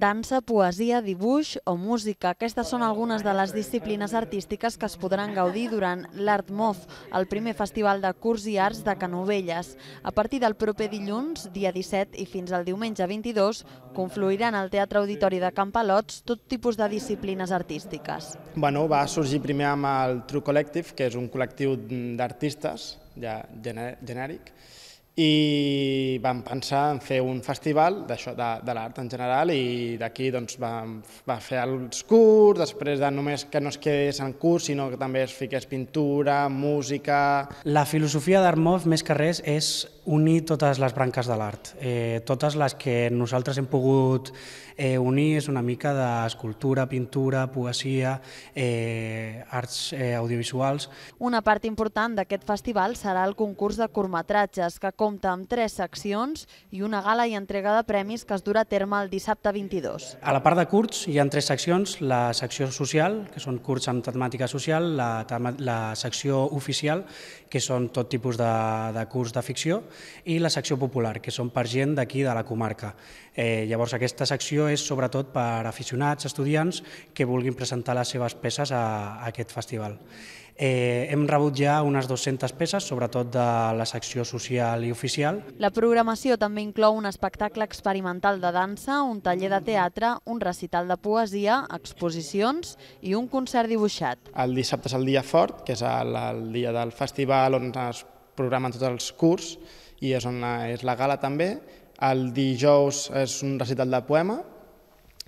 dansa, poesia, dibuix o música. Aquestes són algunes de les disciplines artístiques que es podran gaudir durant l'Art MOF, el primer festival de curs i arts de Canovelles. A partir del proper dilluns, dia 17, i fins al diumenge 22, confluiran al Teatre Auditori de Campalots tot tipus de disciplines artístiques. Bueno, va sorgir primer amb el True Collective, que és un col·lectiu d'artistes ja genèric, i vam pensar en fer un festival de, de l'art en general i d'aquí doncs, vam, va fer els curs, després de només que no es quedés en curs, sinó que també es fiqués pintura, música... La filosofia d'Armov, més que res, és unir totes les branques de l'art. Eh, totes les que nosaltres hem pogut eh, unir és una mica d'escultura, pintura, poesia, eh, arts eh, audiovisuals. Una part important d'aquest festival serà el concurs de curtmetratges, que compta amb tres seccions i una gala i entrega de premis que es durà a terme el dissabte 22. A la part de curts hi ha tres seccions, la secció social, que són curts amb temàtica social, la, la secció oficial, que són tot tipus de, de curs de ficció, i la secció popular, que són per gent d'aquí de la comarca. Eh, llavors aquesta secció és sobretot per aficionats, estudiants, que vulguin presentar les seves peces a, a aquest festival. Eh, hem rebut ja unes 200 peces, sobretot de la secció social i oficial. La programació també inclou un espectacle experimental de dansa, un taller de teatre, un recital de poesia, exposicions i un concert dibuixat. El dissabte és el dia fort, que és el, el dia del festival on es programen tots els curs, i és on és la gala també. El dijous és un recital de poema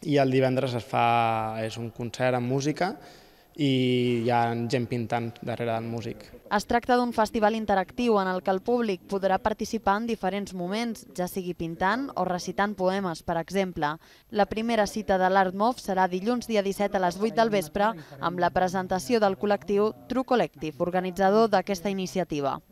i el divendres es fa, és un concert amb música i hi ha gent pintant darrere del músic. Es tracta d'un festival interactiu en el que el públic podrà participar en diferents moments, ja sigui pintant o recitant poemes, per exemple. La primera cita de l'Art Mov serà dilluns dia 17 a les 8 del vespre amb la presentació del col·lectiu True Collective, organitzador d'aquesta iniciativa.